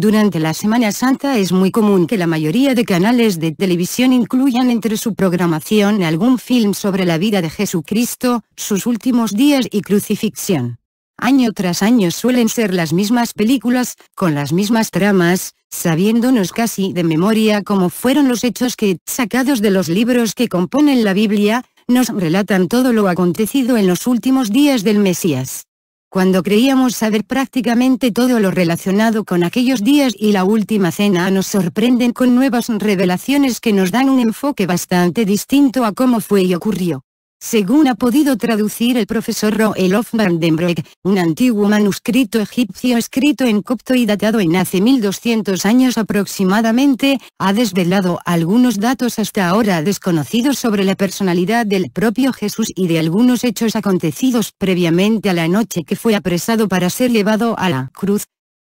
Durante la Semana Santa es muy común que la mayoría de canales de televisión incluyan entre su programación algún film sobre la vida de Jesucristo, sus últimos días y crucifixión. Año tras año suelen ser las mismas películas, con las mismas tramas, sabiéndonos casi de memoria cómo fueron los hechos que, sacados de los libros que componen la Biblia, nos relatan todo lo acontecido en los últimos días del Mesías. Cuando creíamos saber prácticamente todo lo relacionado con aquellos días y la última cena nos sorprenden con nuevas revelaciones que nos dan un enfoque bastante distinto a cómo fue y ocurrió. Según ha podido traducir el profesor Roel of Broek, un antiguo manuscrito egipcio escrito en copto y datado en hace 1200 años aproximadamente, ha desvelado algunos datos hasta ahora desconocidos sobre la personalidad del propio Jesús y de algunos hechos acontecidos previamente a la noche que fue apresado para ser llevado a la cruz,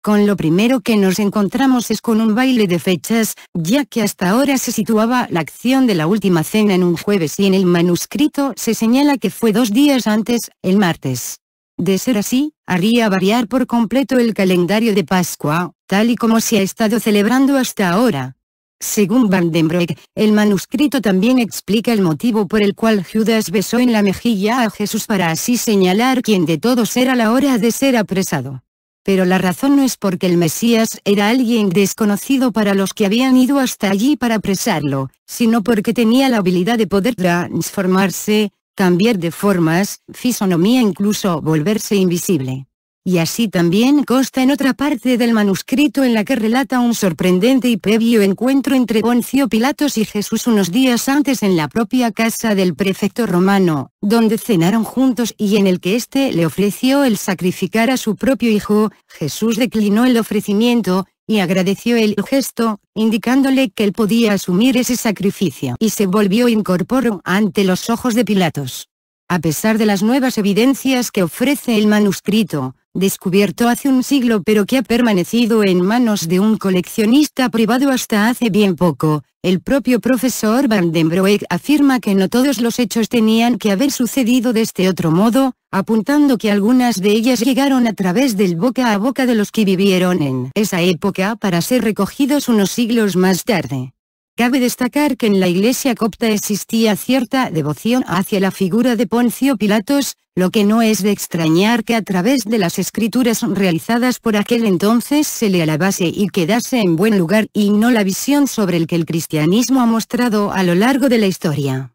con lo primero que nos encontramos es con un baile de fechas, ya que hasta ahora se situaba la acción de la última cena en un jueves y en el manuscrito se señala que fue dos días antes, el martes. De ser así, haría variar por completo el calendario de Pascua, tal y como se ha estado celebrando hasta ahora. Según Van den Broek, el manuscrito también explica el motivo por el cual Judas besó en la mejilla a Jesús para así señalar quién de todos era la hora de ser apresado pero la razón no es porque el Mesías era alguien desconocido para los que habían ido hasta allí para apresarlo, sino porque tenía la habilidad de poder transformarse, cambiar de formas, fisonomía incluso volverse invisible y así también consta en otra parte del manuscrito en la que relata un sorprendente y previo encuentro entre Poncio Pilatos y Jesús unos días antes en la propia casa del prefecto romano, donde cenaron juntos y en el que éste le ofreció el sacrificar a su propio hijo, Jesús declinó el ofrecimiento, y agradeció el gesto, indicándole que él podía asumir ese sacrificio y se volvió e incorporo ante los ojos de Pilatos. A pesar de las nuevas evidencias que ofrece el manuscrito, descubierto hace un siglo pero que ha permanecido en manos de un coleccionista privado hasta hace bien poco, el propio profesor Van den Broek afirma que no todos los hechos tenían que haber sucedido de este otro modo, apuntando que algunas de ellas llegaron a través del boca a boca de los que vivieron en esa época para ser recogidos unos siglos más tarde. Cabe destacar que en la iglesia copta existía cierta devoción hacia la figura de Poncio Pilatos, lo que no es de extrañar que a través de las escrituras realizadas por aquel entonces se le alabase y quedase en buen lugar y no la visión sobre el que el cristianismo ha mostrado a lo largo de la historia.